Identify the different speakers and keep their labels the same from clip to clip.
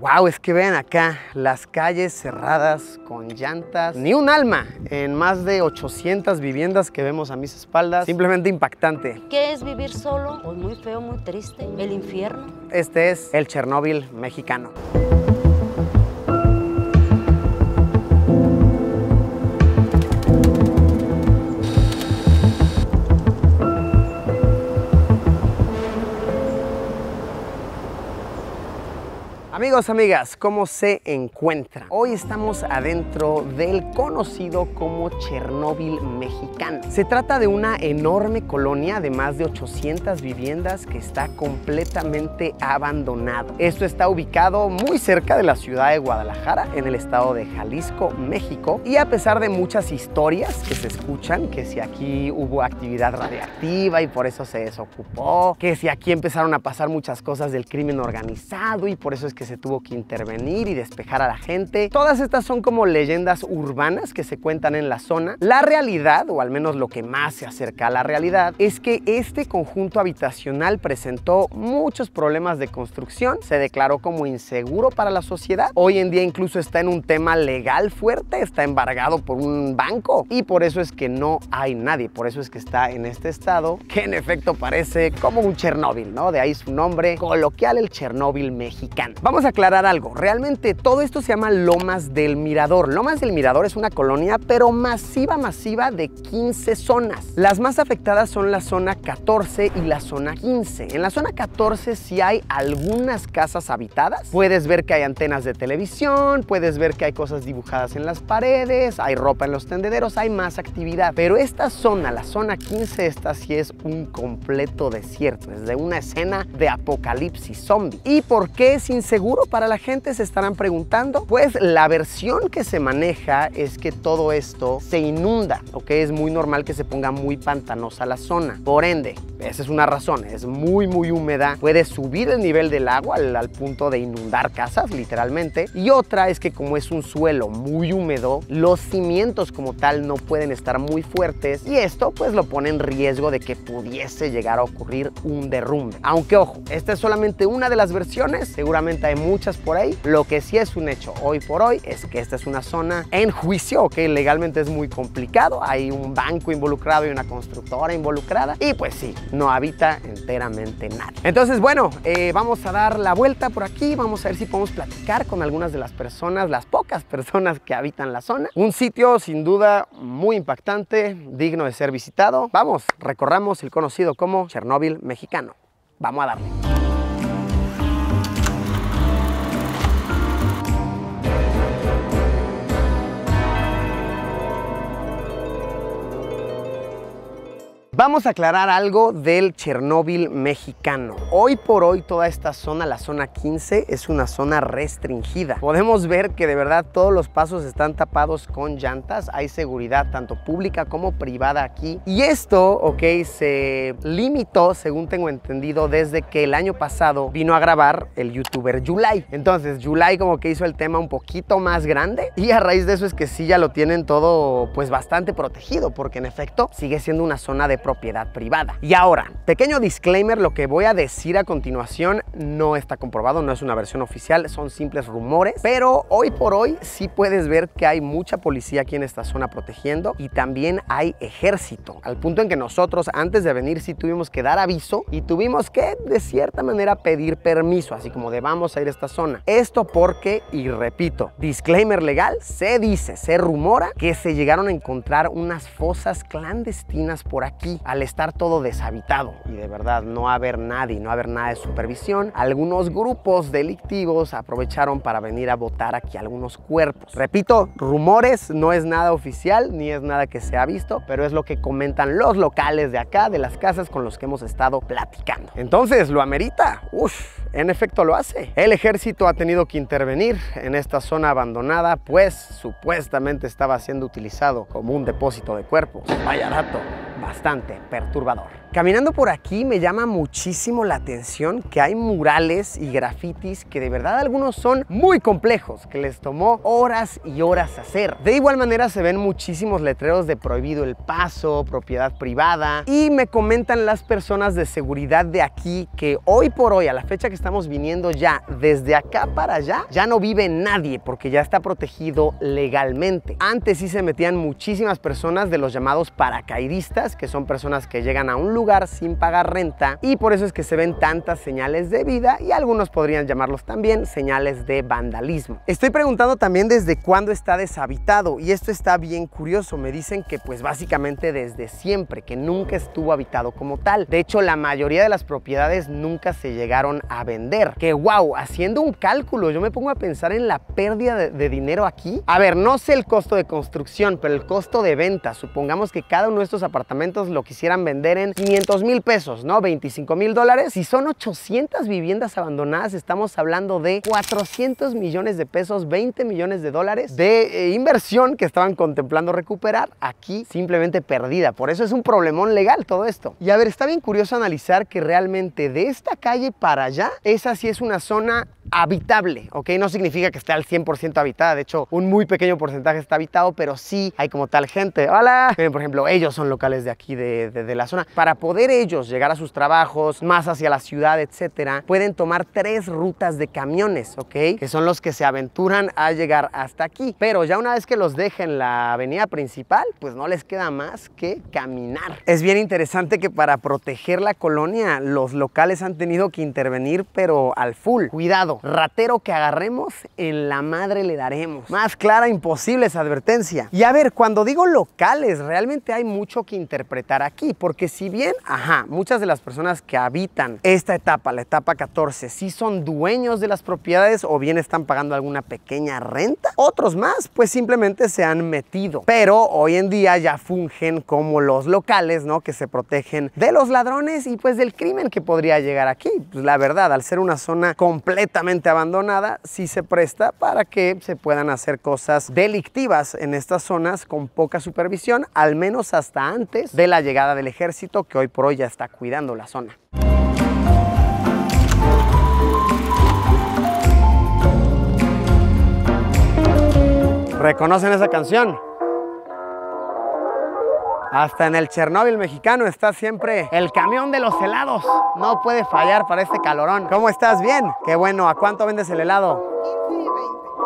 Speaker 1: Wow, es que vean acá, las calles cerradas con llantas, ni un alma en más de 800 viviendas que vemos a mis espaldas, simplemente impactante.
Speaker 2: ¿Qué es vivir solo? Pues muy feo, muy triste, el infierno.
Speaker 1: Este es el Chernóbil mexicano. Amigos, amigas, ¿cómo se encuentra? Hoy estamos adentro del conocido como Chernóbil mexicano. Se trata de una enorme colonia de más de 800 viviendas que está completamente abandonado. Esto está ubicado muy cerca de la ciudad de Guadalajara, en el estado de Jalisco, México. Y a pesar de muchas historias que se escuchan, que si aquí hubo actividad radiactiva y por eso se desocupó, que si aquí empezaron a pasar muchas cosas del crimen organizado y por eso es que se tuvo que intervenir y despejar a la gente. Todas estas son como leyendas urbanas que se cuentan en la zona. La realidad, o al menos lo que más se acerca a la realidad, es que este conjunto habitacional presentó muchos problemas de construcción, se declaró como inseguro para la sociedad. Hoy en día incluso está en un tema legal fuerte, está embargado por un banco y por eso es que no hay nadie, por eso es que está en este estado que en efecto parece como un Chernóbil, ¿no? De ahí su nombre coloquial, el Chernóbil mexicano. Vamos vamos a aclarar algo. Realmente todo esto se llama Lomas del Mirador. Lomas del Mirador es una colonia, pero masiva, masiva de 15 zonas. Las más afectadas son la zona 14 y la zona 15. En la zona 14 si sí hay algunas casas habitadas. Puedes ver que hay antenas de televisión, puedes ver que hay cosas dibujadas en las paredes, hay ropa en los tendederos, hay más actividad. Pero esta zona, la zona 15, esta sí es un completo desierto. Es de una escena de apocalipsis zombie. ¿Y por qué es inseguro? para la gente, se estarán preguntando. Pues la versión que se maneja es que todo esto se inunda, que Es muy normal que se ponga muy pantanosa la zona. Por ende, esa es una razón, es muy muy húmeda, puede subir el nivel del agua al, al, punto de inundar casas literalmente. Y otra es que como es un suelo muy húmedo, los cimientos como tal no pueden estar muy fuertes y esto pues lo pone en riesgo de que pudiese llegar a ocurrir un derrumbe. Aunque ojo, esta es solamente una de las versiones, seguramente hay muchas por ahí. Lo que sí es un hecho hoy por hoy es que esta es una zona en juicio, que legalmente es muy complicado. Hay un banco involucrado y una constructora involucrada. Y pues sí, no habita enteramente nadie. Entonces, bueno, eh, vamos a dar la vuelta por aquí. Vamos a ver si podemos platicar con algunas de las personas, las pocas personas que habitan la zona. Un sitio sin duda muy impactante, digno de ser visitado. Vamos, recorramos el conocido como Chernóbil mexicano. Vamos a darle. Vamos a aclarar algo del Chernóbil mexicano. Hoy por hoy toda esta zona, la zona 15, es una zona restringida. Podemos ver que de verdad todos los pasos están tapados con llantas. Hay seguridad tanto pública como privada aquí. Y esto, ok, se limitó, según tengo entendido, desde que el año pasado vino a grabar el youtuber July. Entonces July como que hizo el tema un poquito más grande y a raíz de eso es que sí ya lo tienen todo pues bastante protegido porque en efecto sigue siendo una zona de propiedad privada. Y ahora, pequeño disclaimer, lo que voy a decir a continuación no está comprobado, no es una versión oficial, son simples rumores, pero hoy por hoy sí puedes ver que hay mucha policía aquí en esta zona protegiendo y también hay ejército, al punto en que nosotros antes de venir sí tuvimos que dar aviso y tuvimos que de cierta manera pedir permiso, así como debamos a ir a esta zona. Esto porque, y repito, disclaimer legal, se dice, se rumora que se llegaron a encontrar unas fosas clandestinas por aquí al estar todo deshabitado y de verdad no haber nadie, no haber nada de supervisión, algunos grupos delictivos aprovecharon para venir a botar aquí algunos cuerpos. Repito, rumores, no es nada oficial ni es nada que se ha visto, pero es lo que comentan los locales de acá, de las casas con los que hemos estado platicando. Entonces, ¿lo amerita? Uf, en efecto lo hace. El ejército ha tenido que intervenir en esta zona abandonada, pues supuestamente estaba siendo utilizado como un depósito de cuerpos. Vaya rato bastante perturbador. Caminando por aquí me llama muchísimo la atención que hay murales y grafitis que de verdad algunos son muy complejos, que les tomó horas y horas hacer. De igual manera se ven muchísimos letreros de prohibido el paso, propiedad privada y me comentan las personas de seguridad de aquí que hoy por hoy, a la fecha que estamos viniendo ya, desde acá para allá, ya no vive nadie porque ya está protegido legalmente. Antes sí se metían muchísimas personas de los llamados paracaidistas, que son personas que llegan a un lugar sin pagar renta y por eso es que se ven tantas señales de vida y algunos podrían llamarlos también señales de vandalismo. Estoy preguntando también desde cuándo está deshabitado y esto está bien curioso. Me dicen que pues básicamente desde siempre, que nunca estuvo habitado como tal. De hecho, la mayoría de las propiedades nunca se llegaron a vender. Que wow, haciendo un cálculo, yo me pongo a pensar en la pérdida de, de dinero aquí. A ver, no sé el costo de construcción, pero el costo de venta, supongamos que cada uno de estos apartamentos lo quisieran vender en 500 mil pesos, ¿no? 25 mil dólares. Si son 800 viviendas abandonadas, estamos hablando de 400 millones de pesos, 20 millones de dólares de eh, inversión que estaban contemplando recuperar. Aquí simplemente perdida. Por eso es un problemón legal todo esto. Y a ver, está bien curioso analizar que realmente de esta calle para allá, esa sí es una zona habitable, ¿ok? No significa que esté al 100% habitada, de hecho un muy pequeño porcentaje está habitado, pero sí hay como tal gente, hola, Miren, por ejemplo, ellos son locales de aquí, de, de, la zona. Para poder ellos llegar a sus trabajos, más hacia la ciudad, etcétera, pueden tomar tres rutas de camiones, ¿ok? Que son los que se aventuran a llegar hasta aquí, pero ya una vez que los dejen la avenida principal, pues no les queda más que caminar. Es bien interesante que para proteger la colonia, los locales han tenido que intervenir, pero al full. Cuidado, ratero. que agarremos, en la madre le daremos. Más clara, imposible esa advertencia. Y a ver, cuando digo locales, realmente hay mucho que interpretar aquí, porque si bien, ajá, muchas de las personas que habitan esta etapa, la etapa 14, sí son dueños de las propiedades o bien están pagando alguna pequeña renta, otros más, pues simplemente se han metido. Pero hoy en día ya fungen como los locales, ¿no? Que se protegen de los ladrones y pues del crimen que podría llegar aquí. Pues, la verdad, al ser una zona completamente abandonada, si se presta para que se puedan hacer cosas delictivas en estas zonas con poca supervisión, al menos hasta antes de la llegada del ejército que hoy por hoy ya está cuidando la zona. ¿Reconocen esa canción? Hasta en el Chernóbil mexicano está siempre el camión de los helados. No puede fallar para este calorón. ¿Cómo estás? Bien. Qué bueno. ¿A cuánto vendes el helado? 15 y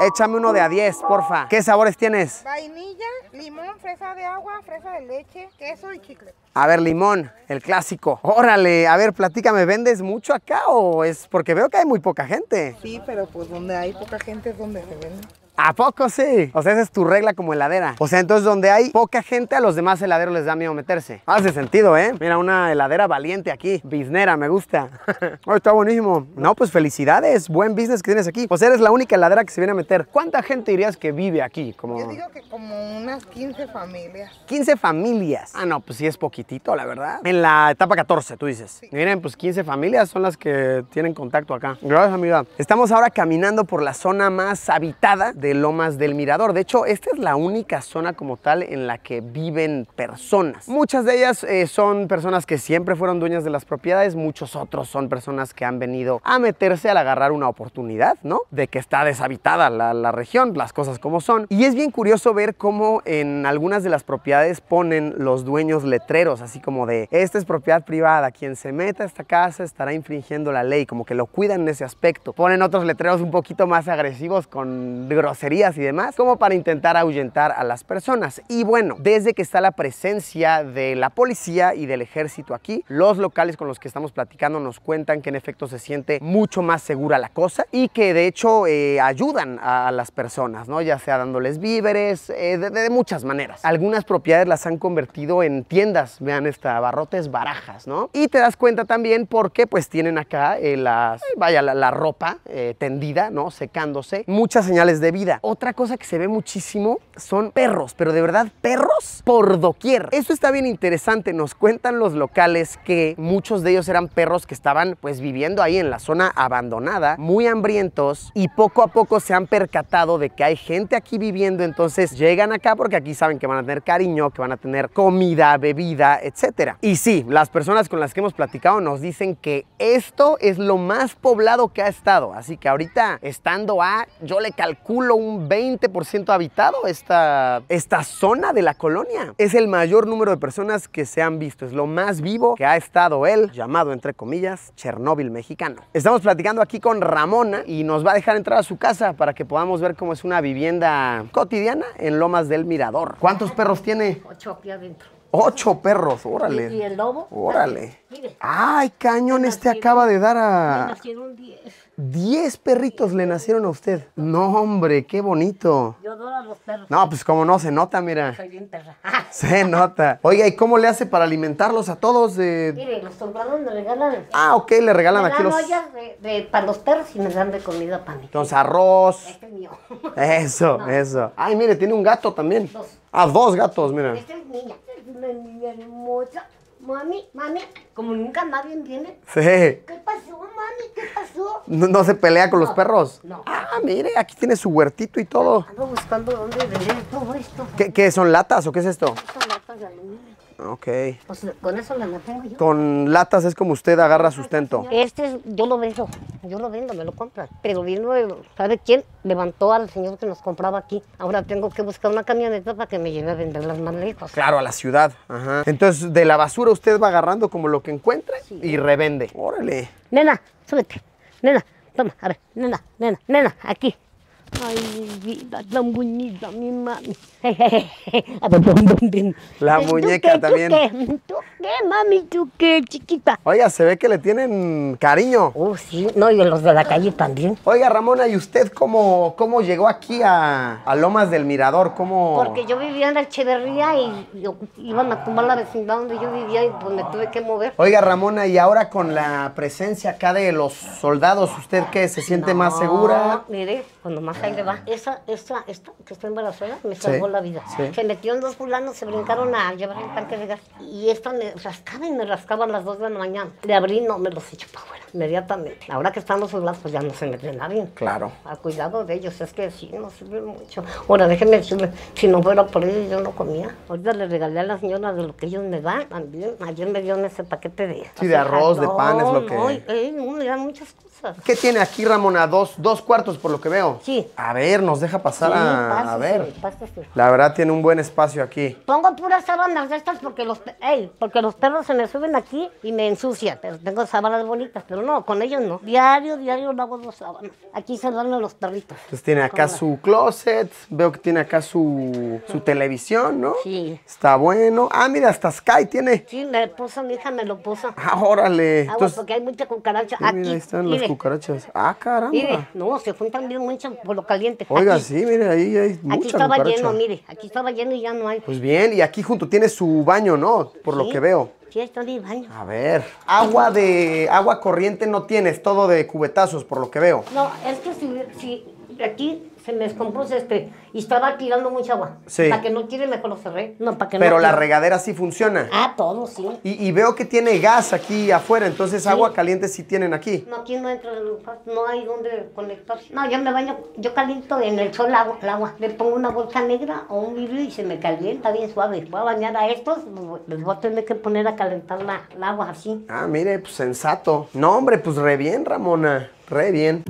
Speaker 1: 20. Échame uno de a 10, porfa. ¿Qué sabores tienes?
Speaker 3: Vainilla, limón, fresa de agua, fresa de leche, queso y chicle.
Speaker 1: A ver, limón, el clásico. Órale, a ver, platícame, ¿vendes mucho acá o es porque veo que hay muy poca gente? Sí, pero pues donde hay poca gente es donde se vende. ¿A poco sí? O sea, esa es tu regla como heladera. O sea, entonces donde hay poca gente, a los demás heladeros les da miedo meterse. Hace sentido, ¿eh? Mira, una heladera valiente aquí. Biznera, me gusta. Ay, oh, está buenísimo. No, pues felicidades. Buen business que tienes aquí. O sea, eres la única heladera que se viene a meter. ¿Cuánta gente dirías que vive aquí? Como... Yo digo
Speaker 3: que como unas 15 familias.
Speaker 1: 15 familias. Ah, no, pues sí es poquitito, la verdad. En la etapa 14, tú dices. Miren, pues 15 familias son las que tienen contacto acá. Gracias, amiga. Estamos ahora caminando por la zona más habitada de Lomas del Mirador. De hecho, esta es la única zona como tal en la que viven personas. Muchas de ellas eh, son personas que siempre fueron dueñas de las propiedades, muchos otros son personas que han venido a meterse al agarrar una oportunidad, ¿no? De que está deshabitada la, región, las cosas como son. Y es bien curioso ver cómo en algunas de las propiedades ponen los dueños letreros, así como de, esta es propiedad privada, quien se meta a esta casa estará infringiendo la ley, como que lo cuidan en ese aspecto. Ponen otros letreros un poquito más agresivos con grosor y demás, como para intentar ahuyentar a las personas. Y bueno, desde que está la presencia de la policía y del ejército aquí, los locales con los que estamos platicando nos cuentan que en efecto se siente mucho más segura la cosa y que de hecho eh, ayudan a, las personas, ¿no? Ya sea dándoles víveres, eh, de, muchas maneras. Algunas propiedades las han convertido en tiendas, vean esta, barrotes, barajas, ¿no? Y te das cuenta también porque pues tienen acá eh, las, vaya, la, la ropa tendida, ¿no? Secándose, muchas señales de vida otra cosa que se ve muchísimo son perros, pero de verdad perros por doquier. Eso está bien interesante, nos cuentan los locales que muchos de ellos eran perros que estaban pues viviendo ahí en la zona abandonada, muy hambrientos y poco a poco se han percatado de que hay gente aquí viviendo, entonces llegan acá porque aquí saben que van a tener cariño, que van a tener comida, bebida, etcétera. Y sí, las personas con las que hemos platicado nos dicen que esto es lo más poblado que ha estado, así que ahorita estando a, yo le calculo un 20% habitado esta, esta zona de la colonia. Es el mayor número de personas que se han visto, es lo más vivo que ha estado él, llamado entre comillas Chernóbil mexicano. Estamos platicando aquí con Ramona y nos va a dejar entrar a su casa para que podamos ver cómo es una vivienda cotidiana en Lomas del Mirador. ¿Cuántos perros tiene?
Speaker 3: Ocho aquí adentro.
Speaker 1: Ocho perros, órale. ¿Y el lobo? Órale. Mire. Ay, cañón, este acaba de dar a... Le nacieron diez. Diez perritos le nacieron a usted. No, hombre, qué bonito. Yo adoro a los perros. No, pues como no, se nota, mira. Soy bien perra. se nota. Oiga, ¿y cómo le hace para alimentarlos a todos? Mire,
Speaker 3: los soldados le regalan...
Speaker 1: Ah, ok, le regalan aquí los... ollas
Speaker 3: de, de, para los perros y me dan de comida para mí.
Speaker 1: Entonces, arroz. Este
Speaker 3: es mío. eso,
Speaker 1: eso. Ay, mire, tiene un gato también. Dos. A ah, dos gatos, mira. Esta
Speaker 3: es niña, niña hermosa. Mami, mami, como nunca nadie viene.
Speaker 1: Sí. ¿Qué
Speaker 3: pasó, mami? ¿Qué pasó? No, se pelea con los perros. No. Ah, mire, aquí
Speaker 1: tiene su huertito y todo.
Speaker 3: Ando buscando dónde vender todo esto.
Speaker 1: ¿Qué, ¿Qué, son latas o qué es esto?
Speaker 3: Son latas de aluminio. Ok. Pues con eso la mantengo yo.
Speaker 1: Con latas es como usted agarra sustento.
Speaker 3: Este es, yo lo vendo, yo lo vendo, me lo compran. Pero vino, ¿sabe quién? Levantó al señor que nos compraba aquí. Ahora tengo que buscar una camioneta para que me lleve a venderlas más lejos.
Speaker 1: Claro, a la ciudad. Ajá. Entonces, de la basura usted va agarrando como lo que encuentra y revende. Órale.
Speaker 3: Nena, súbete. Nena, toma, a ver, nena, nena, nena, aquí. Ay, mi vida tan bonita, mi mami.
Speaker 1: La muñeca también.
Speaker 3: Tú qué, qué, mami? ¿Tú qué, chiquita?
Speaker 1: Oiga, se ve que le tienen cariño. Oh, sí. No, y los de la calle también. Oiga, Ramona, ¿y usted cómo, cómo llegó aquí a, Lomas del Mirador? ¿Cómo...? Porque
Speaker 3: yo vivía en la Echeverría y, iban a tumbar la vecindad donde yo vivía y pues me tuve que mover. Oiga,
Speaker 1: Ramona, ¿y ahora con la presencia acá de los soldados, usted qué, se siente más segura? mire, cuando pues más ahí
Speaker 3: va. Esa, esta, esta, que está embarazada, me salvó la vida. Se metió en dos fulanos, se brincaron a llevar el parque de gas. Y esta me rascaba y me rascaba a las dos de la mañana. Le abrí, no me los para afuera inmediatamente. Ahora que estamos los soldados, pues ya no se mete nadie. Claro. A cuidado de ellos, es que sí, no sirve mucho. Ahora déjenme decirle, si no fuera por ellos, yo no comía. Ahorita le regalé a la señora de lo que ellos me dan, también. Ayer me dieron ese paquete de... Sí, de arroz, de pan, es lo que... No, eh, no, dan muchas cosas. ¿Qué tiene
Speaker 1: aquí, Ramona? ¿Dos, dos cuartos, por lo que veo? Sí. A ver, nos deja pasar a... a ver. La verdad, tiene un buen espacio aquí.
Speaker 3: Pongo puras sábanas de estas porque los, porque los perros se me suben aquí y me ensucian. Pero tengo sábanas bonitas, pero no, con ellos no. Diario, diario lavo dos sábanas. Aquí se dan los perritos.
Speaker 1: Entonces tiene acá su closet, veo que tiene acá su, su televisión, ¿no? Sí. Está bueno. Ah, mira, hasta Sky tiene.
Speaker 3: Sí, me puso, mi hija me lo puso.
Speaker 1: Ah, órale. Ah, Entonces, porque
Speaker 3: hay mucha cucaracha aquí. Mira, ahí están las
Speaker 1: cucarachas.
Speaker 3: Ah, caramba. Mire, no, se juntan bien mucho por lo caliente. Oiga, sí,
Speaker 1: mire, ahí hay mucha Aquí estaba lleno, mire,
Speaker 3: aquí estaba lleno y ya no hay.
Speaker 1: Pues bien, y aquí junto tiene su baño, ¿no? Por lo que veo. A ver, agua de agua corriente no tienes, todo de cubetazos, por lo que veo.
Speaker 3: No, es que si aquí se me descompuso este y estaba tirando mucha agua. Sí. Para que no tire, mejor lo cerré. No, para que Pero la
Speaker 1: regadera sí funciona. Ah, todo, sí. Y, veo que tiene gas aquí afuera, entonces agua caliente sí tienen aquí.
Speaker 3: No, aquí no entra, no hay donde conectarse. No, yo me baño, yo caliento en el sol el agua. Le pongo una bolsa negra o un vidrio y se me calienta bien suave. Voy a bañar a estos, les voy a tener que poner a calentar la, el agua así.
Speaker 1: Ah, mire, pues sensato. No, hombre, pues re bien, Ramona, re bien.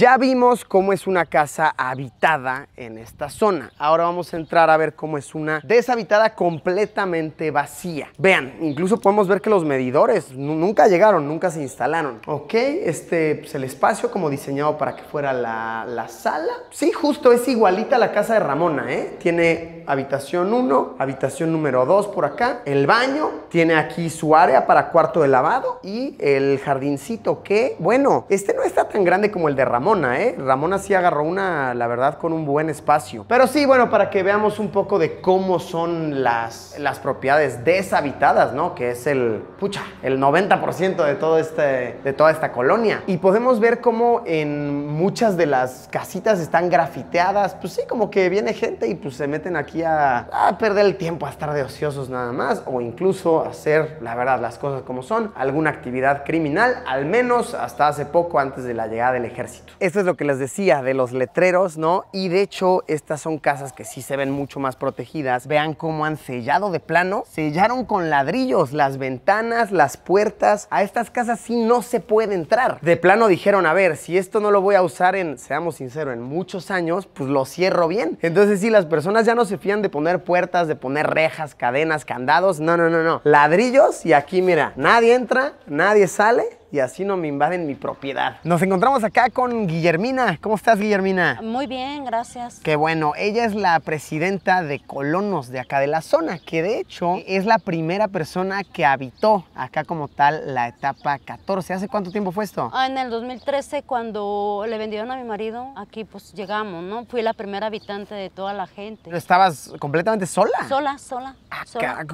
Speaker 1: Ya vimos cómo es una casa habitada en esta zona. Ahora vamos a entrar a ver cómo es una deshabitada completamente vacía. Vean, incluso podemos ver que los medidores nunca llegaron, nunca se instalaron. Ok, este, es pues, el espacio como diseñado para que fuera la, sala. Sí, justo es igualita a la casa de Ramona, ¿eh? Tiene habitación 1, habitación número 2 por acá, el baño, tiene aquí su área para cuarto de lavado y el jardincito que, bueno, este no está tan grande como el de Ramona Ramona, ¿eh? sí agarró una, la verdad, con un buen espacio. Pero sí, bueno, para que veamos un poco de cómo son las, las propiedades deshabitadas, ¿no? Que es el, pucha, el 90% de, todo este, de toda esta colonia. Y podemos ver cómo en muchas de las casitas están grafiteadas. Pues sí, como que viene gente y pues se meten aquí a, a perder el tiempo, a estar de ociosos nada más. O incluso hacer, la verdad, las cosas como son. Alguna actividad criminal, al menos hasta hace poco antes de la llegada del ejército. Esto es lo que les decía de los letreros, ¿no? Y de hecho, estas son casas que sí se ven mucho más protegidas. Vean cómo han sellado de plano. Sellaron con ladrillos las ventanas, las puertas. A estas casas sí no se puede entrar. De plano dijeron, a ver, si esto no lo voy a usar en, seamos sinceros, en muchos años, pues lo cierro bien. Entonces sí, las personas ya no se fían de poner puertas, de poner rejas, cadenas, candados. No, no, no, no. Ladrillos y aquí, mira, nadie entra, nadie sale y así no me invaden mi propiedad. Nos encontramos acá con Guillermina. ¿Cómo estás, Guillermina?
Speaker 2: Muy bien, gracias.
Speaker 1: Qué bueno. Ella es la presidenta de colonos de acá de la zona, que de hecho es la primera persona que habitó acá como tal la etapa 14. ¿Hace cuánto tiempo fue esto? Ah, en
Speaker 2: el 2013, cuando le vendieron a mi marido, aquí pues llegamos, ¿no? Fui la primera habitante de toda la gente.
Speaker 1: ¿Estabas completamente sola? Sola, sola.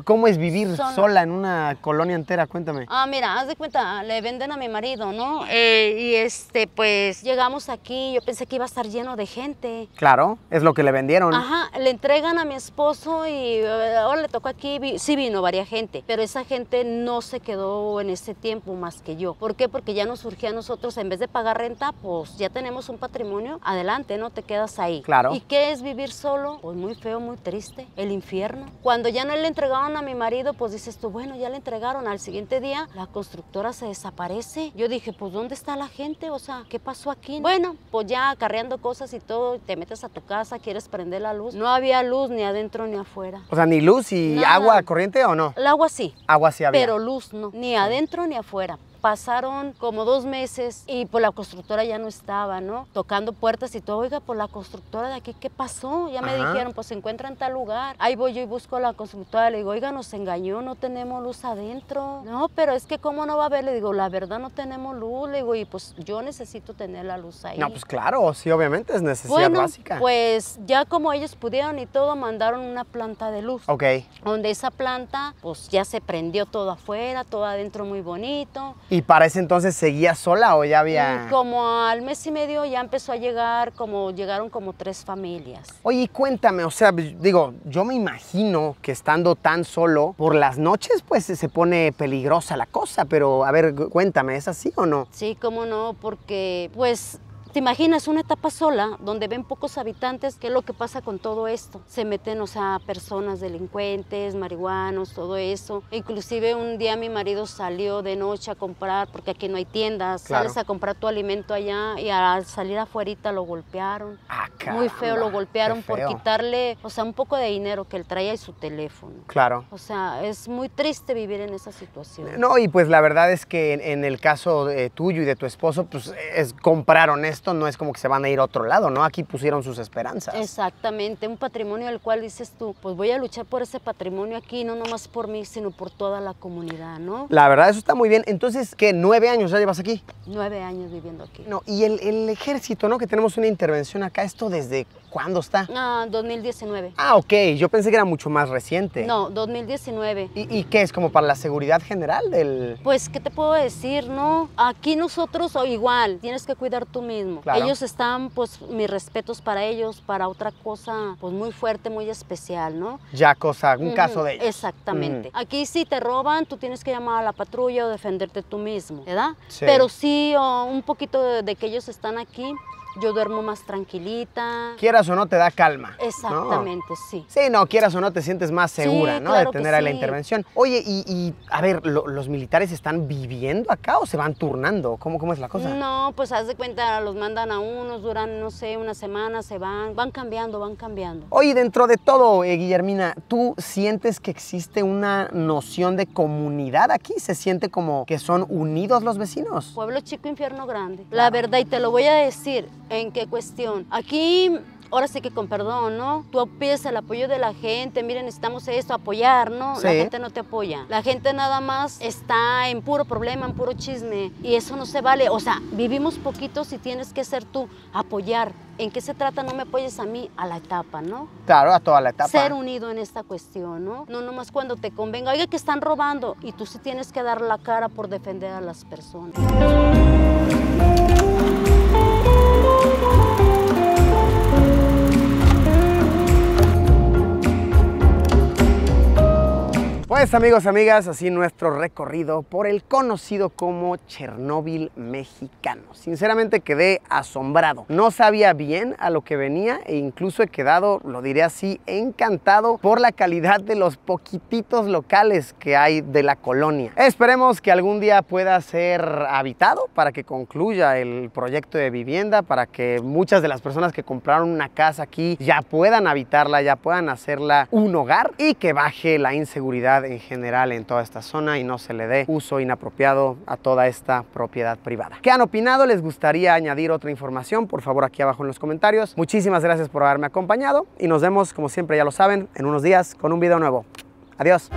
Speaker 1: ¿Cómo es vivir sola. sola en una colonia entera? Cuéntame.
Speaker 2: Ah, mira, haz de cuenta, le venden a mi marido, ¿no? Eh, y este, pues llegamos aquí, yo pensé que iba a estar lleno de gente.
Speaker 1: Claro, es lo que le vendieron. Ajá,
Speaker 2: le entregan a mi esposo y eh, ahora le tocó aquí, sí vino varia gente, pero esa gente no se quedó en ese tiempo más que yo. ¿Por qué? Porque ya nos surgía a nosotros, en vez de pagar renta, pues ya tenemos un patrimonio, adelante, no te quedas ahí. Claro. ¿Y qué es vivir solo? Pues muy feo, muy triste, el infierno. Cuando ya no le entregaron a mi marido, pues dices tú, bueno, ya le entregaron, al siguiente día la constructora se desaparece yo dije, pues ¿dónde está la gente? O sea, ¿qué pasó aquí? Bueno, pues ya acarreando cosas y todo, te metes a tu casa, quieres prender la luz. No había luz ni adentro ni afuera.
Speaker 1: O sea, ni luz y agua corriente o no? El agua sí. Agua sí había. Pero
Speaker 2: luz no, ni adentro ni afuera. Pasaron como dos meses y por pues, la constructora ya no estaba, ¿no? Tocando puertas y todo, oiga, por pues, la constructora de aquí, ¿qué pasó? Ya me dijeron, pues se encuentra en tal lugar. Ahí voy yo y busco a la constructora, le digo, oiga, nos engañó, no tenemos luz adentro. No, pero es que cómo no va a haber, le digo, la verdad no tenemos luz, le digo, y pues yo necesito tener la luz ahí. No, pues
Speaker 1: claro, sí, obviamente es necesidad bueno, básica.
Speaker 2: Pues ya como ellos pudieron y todo, mandaron una planta de luz. Ok. Donde esa planta, pues ya se prendió todo afuera, todo adentro muy bonito.
Speaker 1: ¿Y para ese entonces seguía sola o ya había...? como
Speaker 2: al mes y medio ya empezó a llegar, como llegaron como tres familias.
Speaker 1: Oye, cuéntame, o sea, pues, digo, yo me imagino que estando tan solo, por las noches pues se pone peligrosa la cosa, pero a ver, cuéntame, ¿es así o no?
Speaker 2: Sí, cómo no, porque pues ¿Te imaginas una etapa sola donde ven pocos habitantes? ¿Qué es lo que pasa con todo esto? Se meten, o sea, personas delincuentes, marihuanos, todo eso. Inclusive un día mi marido salió de noche a comprar, porque aquí no hay tiendas, sales a comprar tu alimento allá y al salir afuera lo golpearon. Ah, muy feo, lo golpearon por quitarle, o sea, un poco de dinero que él traía y su teléfono. Claro. O sea, es muy triste vivir en esa situación. No, y
Speaker 1: pues la verdad es que en, el caso eh, tuyo y de tu esposo, pues es, compraron esto no es como que se van a ir a otro lado, ¿no? Aquí pusieron sus esperanzas.
Speaker 2: Exactamente, un patrimonio al cual dices tú, pues voy a luchar por ese patrimonio aquí, no nomás por mí, sino por toda la comunidad, ¿no? La
Speaker 1: verdad, eso está muy bien. Entonces, ¿qué? ¿Nueve años ya llevas aquí?
Speaker 2: Nueve años viviendo aquí. No, y
Speaker 1: el, ejército, ¿no? Que tenemos una intervención acá, ¿esto desde cuándo está?
Speaker 2: Ah, 2019.
Speaker 1: Ah, ok, yo pensé que era mucho más reciente. No,
Speaker 2: 2019. ¿Y, y qué
Speaker 1: es, como para la seguridad general del...?
Speaker 2: Pues, ¿qué te puedo decir, no? Aquí nosotros, igual, tienes que cuidar tú mismo ellos están, pues, mis respetos para ellos, para otra cosa, pues, muy fuerte, muy especial, ¿no?
Speaker 1: Ya cosa, un caso de ellos. Exactamente.
Speaker 2: Aquí si te roban, tú tienes que llamar a la patrulla o defenderte tú mismo, ¿verdad? Pero sí, un poquito de que ellos están aquí, yo duermo más tranquilita.
Speaker 1: Quieras o no, te da calma.
Speaker 2: Exactamente, sí.
Speaker 1: Sí, no, quieras o no, te sientes más segura, ¿no? de tener a la intervención. Oye, y, a ver, ¿los militares están viviendo acá o se van turnando? ¿Cómo, ¿Cómo es la cosa?
Speaker 2: No, pues haz de cuenta, los mandan a unos, duran, no sé, una semana, se van, van cambiando, van cambiando.
Speaker 1: Oye, dentro de todo, eh, Guillermina, ¿tú sientes que existe una noción de comunidad aquí? ¿Se siente como que son unidos los vecinos?
Speaker 2: Pueblo chico, infierno grande. La verdad, y te lo voy a decir, ¿En qué cuestión? Aquí ahora sí que con perdón, ¿no? Tú pides el apoyo de la gente, miren, necesitamos esto, apoyar, ¿no? La gente no te apoya. La gente nada más está en puro problema, en puro chisme, y eso no se vale. O sea, vivimos poquitos y tienes que ser tú, apoyar. ¿En qué se trata? No me apoyes a mí, a la etapa, ¿no?
Speaker 1: Claro, a toda la etapa. Ser
Speaker 2: unido en esta cuestión, ¿no? No nomás cuando te convenga, oiga que están robando, y tú sí tienes que dar la cara por defender a las personas.
Speaker 1: Pues amigos, amigas, así nuestro recorrido por el conocido como Chernóbil mexicano. Sinceramente quedé asombrado. No sabía bien a lo que venía e incluso he quedado, lo diré así, encantado por la calidad de los poquititos locales que hay de la colonia. Esperemos que algún día pueda ser habitado para que concluya el proyecto de vivienda, para que muchas de las personas que compraron una casa aquí ya puedan habitarla, ya puedan hacerla un hogar y que baje la inseguridad en general en toda esta zona y no se le dé uso inapropiado a toda esta propiedad privada. ¿Qué han opinado? ¿Les gustaría añadir otra información? Por favor aquí abajo en los comentarios. Muchísimas gracias por haberme acompañado y nos vemos como siempre ya lo saben en unos días con un video nuevo. Adiós.